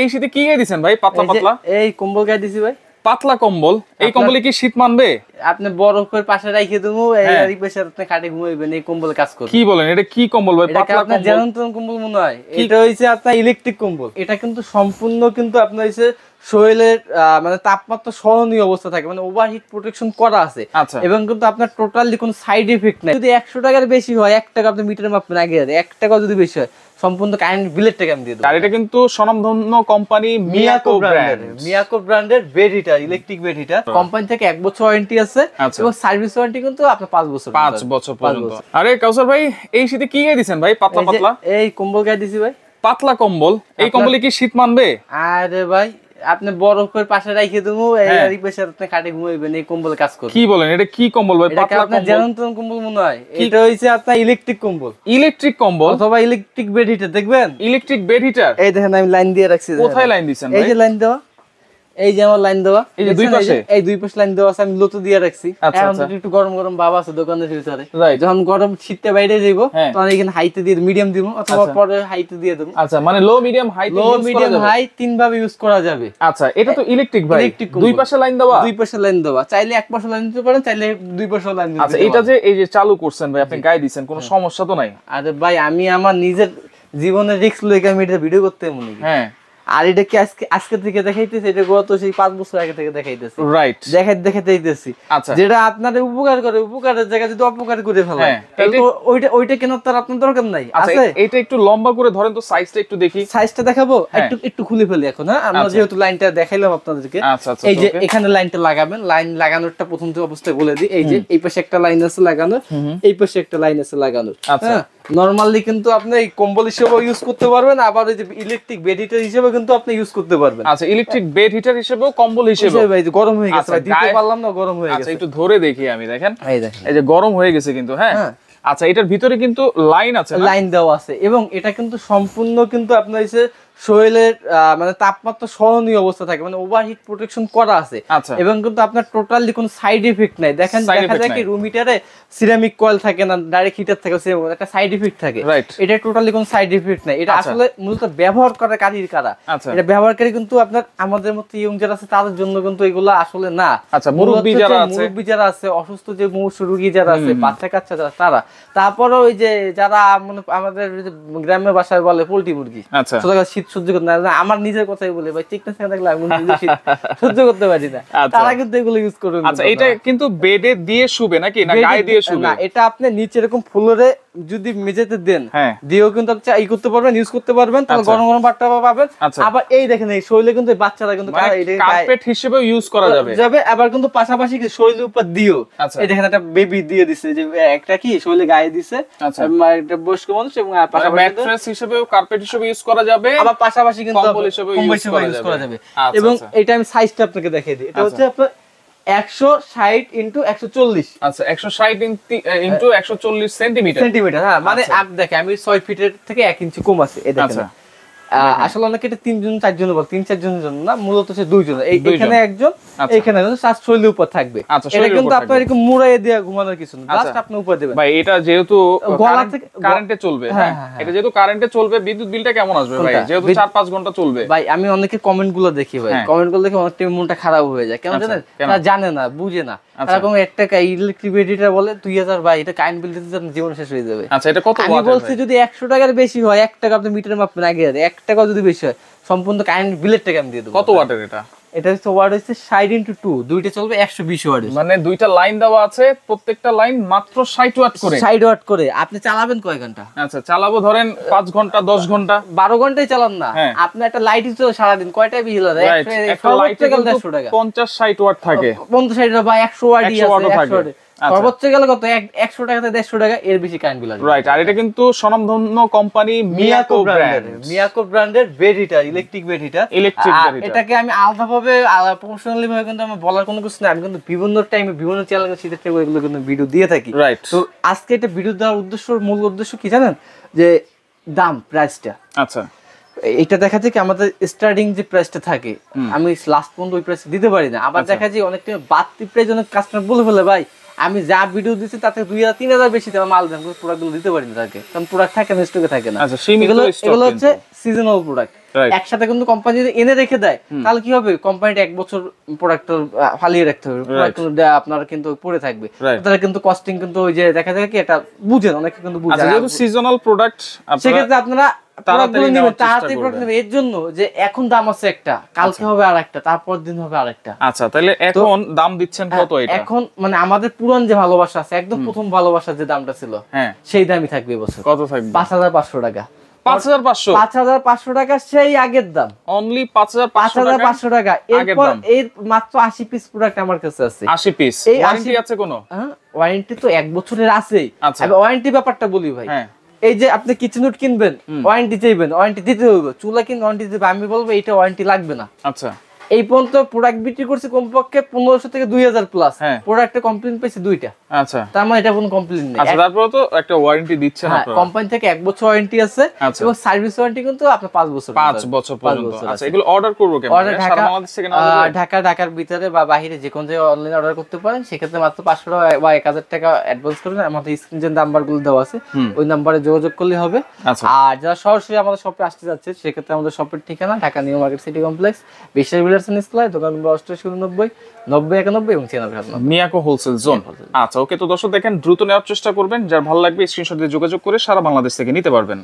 এই শীতে কি গায়ে দিছেন ভাই পাতলা পাতলা এই কম্বল গায়ে দিছি ভাই পাতলা কম্বল এই কম্বলে কি শীত মানবে আপনি বরফের পাশে রাখিয়ে দেবো এই হ্যাঁ। পাশে আপনি খাটে ঘুমাইবেন এই কম্বল কাজ করবে কি বলেন এটা কি কম্বল ভাই পাতলা কম্বল জেনতন কম্বল মনে হয় এটা হইছে আপনার ইলেকট্রিক কম্বল এটা কিন্তু সম্পূর্ণ কিন্তু আপনার হইছে শরীরের মানে তাপমাত্রা সহনীয় অবস্থা থাকে মানে ওভারহিট প্রোটেকশন করা আছে আচ্ছা। এবং কিন্তু আপনার টোটালি কোনো সাইড ইফেক্ট নাই যদি একশো টাকার বেশি হয় এক টাকা আপনি মিটার মাপবেন আগে এক টাকা যদি বেশি হয় সম্পূর্ণ কারেন্ট আমি দিয়ে দেবো কিন্তু স্বনামধন্য কোম্পানি মিয়াকো ব্র্যান্ড মিয়াকো ব্র্যান্ডের ইলেকট্রিক কোম্পানি থেকে এক বছর ওয়ারেন্টি আছে আচ্ছা। এবং সার্ভিস ওয়ারেন্টি কিন্তু আপনার পাঁচ বছর পাঁচ বছর পর্যন্ত আরে কাউসার ভাই এই শীতে কি গায়ে ভাই পাতলা পাতলা এই কম্বল গায়ে দিছি ভাই পাতলা কম্বল এই কম্বলে কি শীত মানবে আরে ভাই আপনি বরফের পাশে রেখে দেবো এই হ্যাঁ। পাশে আপনি খাটে ঘুমাইবেন এই কম্বল কাজ করবে কি বলেন এটা কি কম্বল ভাই পাতলা কম্বল যেমন কম্বল মনে হয় এটা হইছে আপনার ইলেকট্রিক কম্বল ইলেকট্রিক কম্বল অথবা ইলেকট্রিক বেড হিটার দেখবেন ইলেকট্রিক বেড হিটার এই দেখেন আমি লাইন দিয়ে রাখছি কোথায় লাইন দিছেন এই যে লাইন দাও এই যে আমার লাইন দেওয়া এই যে দুই পাশে এই দুই পাশে লাইন দেওয়া আছে আমি লোতো দিয়ে রাখছি আচ্ছা, এখন আচ্ছা। একটু গরম গরম বাবা আছে দোকানের ভিতরে যখন গরম শীতে বাইরে যাইব হ্যাঁ। তখন এখানে হাইতে দিয়ে মিডিয়াম দিব অথবা আচ্ছা। পরে হাইতে দিয়ে দেব আচ্ছা মানে low medium high low medium high তিন ভাবে ইউজ করা যাবে আচ্ছা এটা তো ইলেকট্রিক ভাই ইলেকট্রিক দুই পাশে লাইন দেওয়া দুই পাশে লাইন দেওয়া চাইলে এক পাশে লাইন দিতে পারেন চাইলে দুই পাশে লাইন দিতে আচ্ছা এটা যে এই যে চালু করছেন ভাই আপনি গায়ে দিবেন কোনো হ্যাঁ। সমস্যা তো নাই আরে ভাই আমি আমার নিজের জীবনের রিস্ক লইকে আমি এটা ভিডিও করতে মনে হ্যাঁ আর এটা কি আজকে আজকে থেকে দেখাইতেছি এটা গত সেই পাঁচ বছর আগে থেকে দেখাইতেছি রাইট দেখাই দেখাতে দিতেছি আচ্ছা। যেটা আপনার উপকার করে উপকারের জায়গায় যদি অপকার করে ফেলে হ্যাঁ, ওইটা ওইটা কেনার তার আপনার দরকার নাই আচ্ছা, আছে এটা একটু লম্বা করে ধরেন তো সাইজটা একটু দেখি সাইজটা দেখাবো হ্যাঁ। একটু একটু খুলে ফেলি এখন হ্যাঁ আমরা আচ্ছা। যেহেতু লাইনটা দেখাইলাম আপনাদেরকে এই যে এখানে লাইনটা লাগাবেন লাইন লাগানোরটা প্রথম থেকে অবস্থায় বলে দিই এই যে এই পাশে একটা লাইন আছে লাগানো এই পাশে একটা লাইন আছে লাগানো আচ্ছা হ্যাঁ? নর্মালি কিন্তু আপনি কম্বল হিসেবে ইউজ করতে পারবেন আবার এই যে ইলেকট্রিক বেড হিটার হিসেবে কিন্তু আপনি ইউজ করতে পারবেন আচ্ছা ইলেকট্রিক বেড হিটার হিসেবে কম্বল হিসেবে ভাই গরম হয়ে গেছে আচ্ছা, ভাই দিতে পারলাম না গরম হয়ে আচ্ছা, গেছে আচ্ছা একটু ধরে দেখি আমি দেখেন এই দেখেন এই যে গরম হয়ে গেছে কিন্তু হ্যাঁ, হ্যাঁ। আচ্ছা এটার ভিতরে কিন্তু লাইন আছে লাইন দেওয়া আছে এবং এটা কিন্তু সম্পূর্ণ কিন্তু আপনার শরীরের মানে তাপমাত্রা সহনীয় অবস্থা থাকে মানে ওভারহিট প্রোটেকশন করা আছে আচ্ছা। এবং কিন্তু আপনার টোটালি কোনো সাইড ইফেক্ট নাই দেখেন দেখা যায় কি রুমিটারে সিরামিক কয়েল থাকে না ডাইরেক্ট হিটার থাকে একটা সাইড ইফেক্ট থাকে এটা টোটালি কোনো সাইড ইফেক্ট নাই এটা আচ্ছা। আসলে মূলত ব্যবহার করার কাজের কারা আচ্ছা। এটা ব্যবহারকারী কিন্তু আপনার আমাদের মতো ইয়ং যারা আছে তাদের জন্য কিন্তু এগুলো আসলে না আচ্ছা মুরব্বী যারা আছে মুরব্বী যারা আছে অসুস্থ যে মুমূর্ষু রোগী যারা আছে বাচ্চা কাচ্চা যারা তারা তারপরে ওই যে যারা মানে আমাদের গ্রামে বাসায় বলে পোল্ট্রি মুরগি আচ্ছা শীত সহ্য করতে না আমার নিজের কথাই বলে ভাই টিকনেস না থাকলে আমি শীত সহ্য করতে পারি না আচ্ছা। তারা কিন্তু এগুলো ইউজ করবে আচ্ছা এটা কিন্তু বেডে দিয়ে শুবে নাকি না গায়ে দিয়ে শুবে না এটা আপনি নিচে এরকম ফুলরে যদি মেঝেতে দেন হ্যাঁ। দিয়েও কিন্তু ই করতে পারবেন ইউজ করতে পারবেন তাহলে আচ্ছা। গরম গরম ভাতটা পাবেন আচ্ছা। আবার এই দেখেন এই শৈলে কিন্তু বাচ্চারা কিন্তু মানে হিসেবে ইউজ করা যাবে যাবে আবার কিন্তু পাশাপাশি কি উপর দিও আচ্ছা। এই দেখেন একটা বেবি দিয়ে দিছে যে একটা কি শৈলে গায়ে দিছে একটা বয়স্ক মানুষ এবং মানে পাশাপাশি হিসেবে কার্পেট হিসেবে ইউজ করা যাবে আবার পাশাপাশি কিন্তু ইউজ করা যাবে এবং এটা আমি সাইজটা আপনাকে দেখিয়ে দিই এটা হচ্ছে আপনার একশো ষাট ইন্টু একশো চল্লিশ আচ্ছা একশো ষাট ইন্টু একশো চল্লিশ সেন্টিমিটার সেন্টিমিটার হ্যাঁ মানে আচ্ছা। আপ দেখে আমি ছয় ফিটের থেকে এক ইঞ্চি কম আছে এটা হ্যাঁ, হ্যাঁ। আসলে অনেকে এটা তিনজন চারজন বল তিন চারজনের জন্য না মূলত সে দুইজন এখানে একজন আচ্ছা। এখানে একজন উপর থাকবে আচ্ছা, এটা কিন্তু আপনার এরকম মুড়াইয়ে দেওয়া ঘুমানোর কিছু না আচ্ছা। আপনি দেবেন ভাই এটা যেহেতু গলা থেকে কারেন্টে চলবে হ্যাঁ, এটা যেহেতু কারেন্টে চলবে বিদ্যুৎ বিলটা কেমন আসবে ভাই যেহেতু চার পাঁচ ঘন্টা চলবে ভাই আমি অনেকে কমেন্ট গুলো দেখি ভাই কমেন্ট গুলো দেখে অনেক টাইম মনটা খারাপ হয়ে যায় কেন জানেন জানে না বুঝে না তারা কোনো একটা ইলেকট্রিসিটিটা বলে হাজার ভাই এটা কারেন্ট বিল দিতে জীবন শেষ হয়ে যাবে আচ্ছা এটা কত আমি বলছি যদি একশো টাকার বেশি হয় এক টাকা আপনি মাপ না গিয়ে এক টাকা যদি বেশি হয় সম্পূর্ণ কারেন্ট বিলের টাকা আমি দিয়ে দেবো কত ওয়াটের এটা এটা হচ্ছে হচ্ছে ইন্টু টু দুইটা চলবে একশো বিশ মানে দুইটা লাইন দেওয়া আছে প্রত্যেকটা লাইন মাত্র ওয়াট করে ওয়াট করে আপনি চালাবেন কয় ঘন্টা আচ্ছা চালাবো ধরেন পাঁচ ঘন্টা দশ ঘন্টা বারো ঘন্টাই চালান না হ্যাঁ। আপনি একটা লাইট তো সারাদিন কয়টা বিল পঞ্চাশ সাইড ওয়াট থাকে পঞ্চাশ ষাট বা একশো ওয়াট একশো ওয়াট থাকে আচ্ছা। সর্বোচ্চ গেলে কত টাকা থেকে টাকা এর বেশি কারেন্ট বিল রাইট আর এটা কিন্তু স্বনামধন্য কোম্পানি মিয়াকো মিয়াকো ব্র্যান্ডের বেডিটা ইলেকট্রিক বেডিটা ইলেকট্রিক বেডিটা এটাকে আমি আলাদা ভাবে ভাবে কিন্তু আমি বলার কোনো কিছু না আমি কিন্তু বিভিন্ন টাইমে বিভিন্ন চ্যানেলে এগুলো কিন্তু ভিডিও দিয়ে থাকি রাইট তো আজকে এটা ভিডিও দেওয়ার উদ্দেশ্য মূল উদ্দেশ্য কি জানেন যে দাম প্রাইসটা আচ্ছা এটা দেখা যায় কি আমাদের স্টার্টিং যে প্রাইসটা থাকে আমি লাস্ট পর্যন্ত ওই প্রাইস দিতে পারি না আবার আচ্ছা। দেখা যায় অনেক বাড়তি প্রাইস অনেক কাস্টমার বলে ফেলে ভাই আমি যা ভিডিও দিচ্ছি তাতে দুই হাজার তিন হাজার বেশি আমার মাল দাম প্রোডাক্ট দিতে পারি না তাকে কারণ প্রোডাক্ট থাকে না স্টকে থাকে না আচ্ছা, এগুলো হচ্ছে সিজনাল প্রোডাক্ট একসাথে কিন্তু কোম্পানি যদি এনে রেখে দেয় তাহলে কি হবে কোম্পানিটা এক বছর প্রোডাক্ট ফালিয়ে রাখতে হবে আপনার কিন্তু পড়ে থাকবে তাহলে কিন্তু কস্টিং কিন্তু ওই যে দেখা যায় কি এটা বুঝেন অনেকে কিন্তু আচ্ছা, বুঝেন সিজনাল প্রোডাক্ট সেক্ষেত্রে আপনারা এখন দাম আছে একটা কালকে আচ্ছা। হবে আর একটা আচ্ছা, দাম দিচ্ছেন হ্যাঁ, এখন মানে আমাদের যে ভালোবাসা আছে প্রথম ভালোবাসা যে হ্যাঁ। পাঁচ হাজার পাঁচশো টাকা পাঁচ হাজার পাঁচশো পাঁচ হাজার পাঁচশো টাকা সেই আগের দাম অনলি পাঁচ হাজার পাঁচশো টাকা এরপর এর মাত্র আশি পিস প্রোডাক্ট আমার কাছে আছে আশি পিস আশি আছে কোনো ওয়ারেন্টি হ্যাঁ, তো এক বছরের আছেই ওয়ারেন্টি আচ্ছা। ব্যাপারটা বলি ভাই এই যে আপনি কিচেন উড কিনবেন ওয়ারেন্টি চাইবেন ওয়ারেন্টি দিতে হবে চুলা কিনবেন ওয়ারেন্টি দিতে হবে আমি বলবো এটা ওয়ারেন্টি লাগবে না আচ্ছা এই পর্যন্ত প্রোডাক্ট বিক্রি করছে কমপক্ষে পনেরোশো থেকে দুই হাজার প্লাস প্রোডাক্টে কমপ্লেন পেয়েছে দুইটা আচ্ছা তার মানে এটা কোনো কমপ্লেন নেই আচ্ছা, তারপরে তো একটা ওয়ারেন্টি দিচ্ছে না কোম্পানি থেকে এক বছর ওয়ারেন্টি আছে আচ্ছা। এবং সার্ভিস ওয়ারেন্টি কিন্তু আপনার পাঁচ বছর পাঁচ বছর পর্যন্ত আচ্ছা এগুলো অর্ডার করবো কেন অর্ডার মানে ঢাকা ঢাকা ঢাকার ভিতরে বা বাইরে যে কোনো জায়গায় অনলাইনে অর্ডার করতে পারেন সেক্ষেত্রে মাত্র পাঁচশো টাকা বা এক হাজার টাকা অ্যাডভান্স করবেন আমাদের স্ক্রিন যে নাম্বার গুলো দেওয়া আছে ওই নাম্বারে যোগাযোগ করলে হবে আচ্ছা। আর যারা সরাসরি আমাদের শপে আসতে যাচ্ছে সেক্ষেত্রে আমাদের শপের ঠিকানা Dhaka new market city complex বিশ্বাস পারসেন্ট স্লাই দোকান নম্বর অষ্টআশি উননব্বই নব্বই একানব্বই এবং ছিয়ানব্বই মিয়াকো হোলসেল জোন আচ্ছা ওকে তো দর্শক দেখেন দ্রুত নেওয়ার চেষ্টা করবেন যার ভালো লাগবে স্ক্রিনশট দিয়ে যোগাযোগ করে সারা বাংলাদেশ থেকে নিতে পারবেন